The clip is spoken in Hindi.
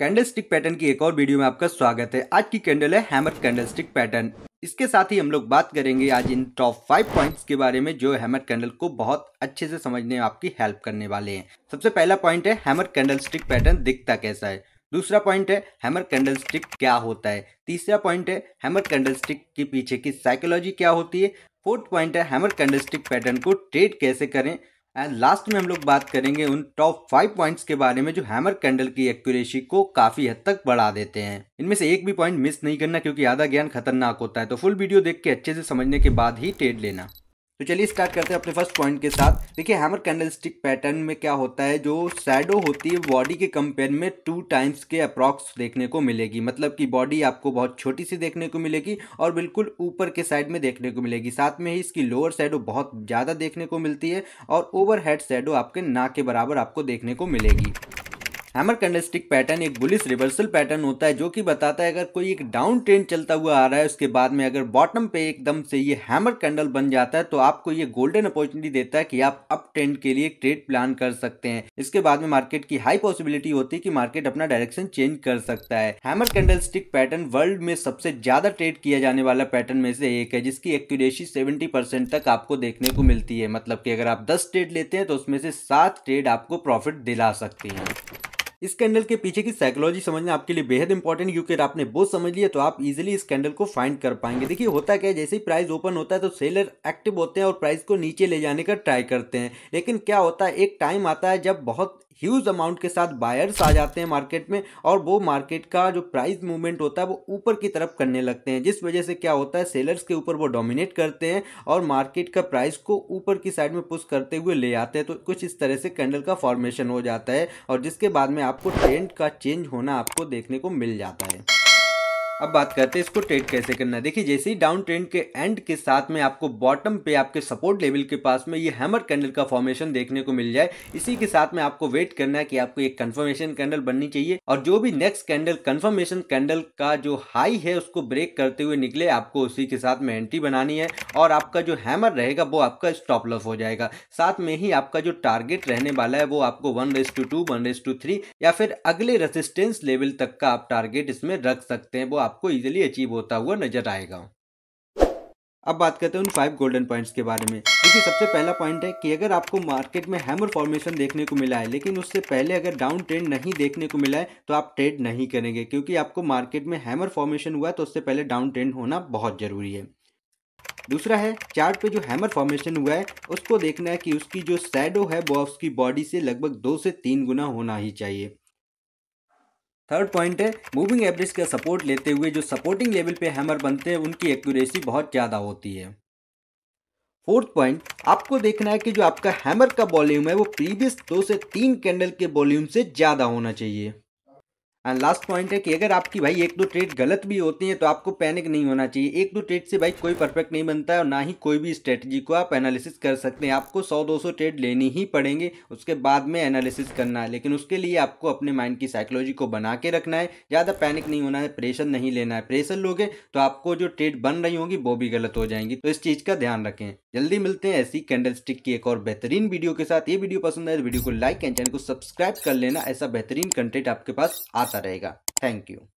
कैंडल स्टिक पैटर्न की एक और वीडियो में आपका स्वागत है आज की कैंडल है हैमर कैंडलस्टिक पैटर्न इसके साथ ही हम लोग बात करेंगे आज इन टॉप फाइव पॉइंट्स के बारे में जो हैमर कैंडल को बहुत अच्छे से समझने में आपकी हेल्प करने वाले हैं सबसे पहला पॉइंट है हैमर कैंडल स्टिक पैटर्न दिखता कैसा है दूसरा पॉइंट है हैमर कैंडल स्टिक क्या होता है तीसरा पॉइंट है हैमर कैंडल स्टिक के पीछे की साइकोलॉजी क्या होती है फोर्थ पॉइंट है हैमर कैंडल स्टिक पैटर्न को ट्रेड कैसे करें एंड लास्ट में हम लोग बात करेंगे उन टॉप फाइव पॉइंट्स के बारे में जो हैमर कैंडल की एक्यूरेसी को काफी हद तक बढ़ा देते हैं इनमें से एक भी पॉइंट मिस नहीं करना क्योंकि आधा ज्ञान खतरनाक होता है तो फुल वीडियो देख के अच्छे से समझने के बाद ही ट्रेड लेना तो चलिए स्टार्ट करते हैं अपने फर्स्ट पॉइंट के साथ देखिए हैमर कैंडल स्टिक पैटर्न में क्या होता है जो सैडो होती है बॉडी के कंपेयर में टू टाइम्स के अप्रॉक्स देखने को मिलेगी मतलब कि बॉडी आपको बहुत छोटी सी देखने को मिलेगी और बिल्कुल ऊपर के साइड में देखने को मिलेगी साथ में ही इसकी लोअर साइडो बहुत ज़्यादा देखने को मिलती है और ओवर हेड आपके ना के बराबर आपको देखने को मिलेगी हैमर कैंडलस्टिक पैटर्न एक बुलिस रिवर्सल पैटर्न होता है जो कि बताता है अगर कोई एक डाउन ट्रेंड चलता हुआ आ रहा है उसके बाद में अगर बॉटम पे एकदम से ये हैमर कैंडल बन जाता है तो आपको ये गोल्डन अपॉर्चुनिटी देता है कि आप अप ट्रेंड के लिए ट्रेड प्लान कर सकते हैं इसके बाद में मार्केट की हाई पॉसिबिलिटी होती है कि मार्केट अपना डायरेक्शन चेंज कर सकता है हैमर कैंडल पैटर्न वर्ल्ड में सबसे ज्यादा ट्रेड किया जाने वाला पैटर्न में से एक है जिसकी एक्यूरेसी सेवेंटी तक आपको देखने को मिलती है मतलब की अगर आप दस ट्रेड लेते हैं तो उसमें से सात ट्रेड आपको प्रॉफिट दिला सकती है इस कैंडल के पीछे की साइकोलॉजी समझना आपके लिए बेहद इंपॉर्टेंट क्योंकि आपने वो समझ लिया तो आप इजिली इस कैंडल को फाइंड कर पाएंगे देखिए होता क्या है जैसे ही प्राइस ओपन होता है तो सेलर एक्टिव होते हैं और प्राइस को नीचे ले जाने का ट्राई करते हैं लेकिन क्या होता है एक टाइम आता है जब बहुत ह्यूज अमाउंट के साथ बायर्स आ जाते हैं मार्केट में और वो मार्केट का जो प्राइस मूवमेंट होता है वो ऊपर की तरफ करने लगते हैं जिस वजह से क्या होता है सेलर्स के ऊपर वो डोमिनेट करते हैं और मार्केट का प्राइस को ऊपर की साइड में पुश करते हुए ले आते हैं तो कुछ इस तरह से कैंडल का फॉर्मेशन हो जाता है और जिसके बाद में आपको ट्रेंड का चेंज होना आपको देखने को मिल जाता है अब बात करते हैं इसको ट्रेड कैसे करना है देखिए जैसे ही डाउन ट्रेंड के एंड के साथ में आपको बॉटम पे आपके सपोर्ट लेवल के पास में ये हैमर कैंडल का फॉर्मेशन देखने को मिल जाए इसी के साथ में आपको वेट करना है कि आपको एक कंफर्मेशन कैंडल बननी चाहिए और जो भी नेक्स्ट कैंडल कंफर्मेशन कैंडल का जो हाई है उसको ब्रेक करते हुए निकले आपको उसी के साथ में एंट्री बनानी है और आपका जो हैमर रहेगा वो आपका स्टॉप लॉस हो जाएगा साथ में ही आपका जो टारगेट रहने वाला है वो आपको one race to two one race to three या फिर अगले रेसिस्टेंस लेवल तक का आप टारगेट इसमें रख सकते हैं वो आपको इजीली अचीव होता हुआ नजर आएगा अब बात करते हैं उन फाइव गोल्डन पॉइंट्स के बारे में देखिए सबसे पहला पॉइंट है कि अगर आपको मार्केट में हैमर फॉर्मेशन देखने को मिला है लेकिन उससे पहले अगर डाउन ट्रेंड नहीं देखने को मिला है तो आप ट्रेड नहीं करेंगे क्योंकि आपको मार्केट में हैमर फॉर्मेशन हुआ है तो उससे पहले डाउन ट्रेंड होना बहुत ज़रूरी है दूसरा है चार्ट पे जो हैमर फॉर्मेशन हुआ है उसको देखना है कि उसकी जो सैडो है वो उसकी बॉडी से लगभग दो से तीन गुना होना ही चाहिए थर्ड पॉइंट है मूविंग एवरेज का सपोर्ट लेते हुए जो सपोर्टिंग लेवल पे हैमर बनते हैं उनकी एक्यूरेसी बहुत ज़्यादा होती है फोर्थ पॉइंट आपको देखना है कि जो आपका हैमर का वॉल्यूम है वो प्रीवियस दो से तीन कैंडल के वॉल्यूम से ज़्यादा होना चाहिए एंड लास्ट पॉइंट है कि अगर आपकी भाई एक दो ट्रेड गलत भी होती है तो आपको पैनिक नहीं होना चाहिए एक दो ट्रेड से भाई कोई परफेक्ट नहीं बनता है और ना ही कोई भी स्ट्रेटजी को आप एनालिसिस कर सकते हैं आपको 100-200 ट्रेड लेनी ही पड़ेंगे उसके बाद में एनालिसिस करना है लेकिन उसके लिए आपको अपने माइंड की साइकोलॉजी को बना के रखना है ज़्यादा पैनिक नहीं होना है प्रेशर नहीं लेना है प्रेशर लोगे तो आपको जो ट्रेड बन रही होंगी वो भी गलत हो जाएंगी तो इस चीज़ का ध्यान रखें जल्दी मिलते हैं ऐसी कैंडल स्टिक की एक और बेहतरीन वीडियो के साथ ये वीडियो पसंद आए तो वीडियो को लाइक एंड चैनल को सब्सक्राइब कर लेना ऐसा बेहतरीन कंटेंट आपके पास आता रहेगा थैंक यू